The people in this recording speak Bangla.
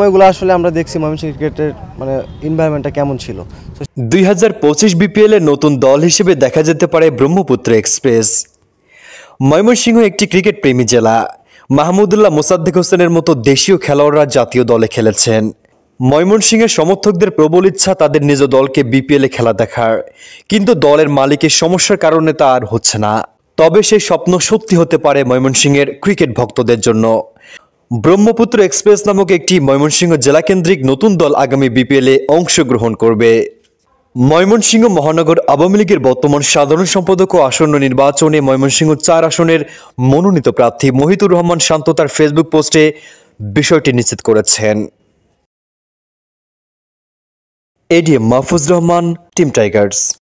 সময়গুলো আসলে আমরা দেখছি ময়মনসিংহ ক্রিকেটের মানে এনভায়রনমেন্টটা কেমন ছিল দুই হাজার পঁচিশ বিপিএল এর নতুন দল হিসেবে দেখা যেতে পারে ব্রহ্মপুত্র এক্সপ্রেস ময়মনসিংহ একটি ক্রিকেট প্রেমী জেলা মাহমুদুল্লাহ মোসাদ্দেক হোসেনের মতো দেশীয় খেলোয়াড়রা জাতীয় দলে খেলেছেন ময়মনসিংহের সমর্থকদের প্রবল ইচ্ছা তাদের নিজ দলকে বিপিএলে খেলা দেখার কিন্তু দলের মালিকের সমস্যার কারণে তা আর হচ্ছে না তবে সেই স্বপ্ন সত্যি হতে পারে ময়মনসিংহের ক্রিকেট ভক্তদের জন্য ব্রহ্মপুত্র এক্সপ্রেস নামক একটি ময়মনসিংহ জেলাকেন্দ্রিক নতুন দল আগামী বিপিএলে অংশগ্রহণ করবে ময়মনসিংহ মহানগর আওয়ামী লীগের বর্তমান সাধারণ সম্পাদক ও আসন্ন নির্বাচনে ময়মনসিংহ চার আসনের মনোনীত প্রার্থী মহিতুর রহমান শান্ত তার ফেসবুক পোস্টে বিষয়টি নিশ্চিত করেছেন ADM Mahfuz Rahman team Tigers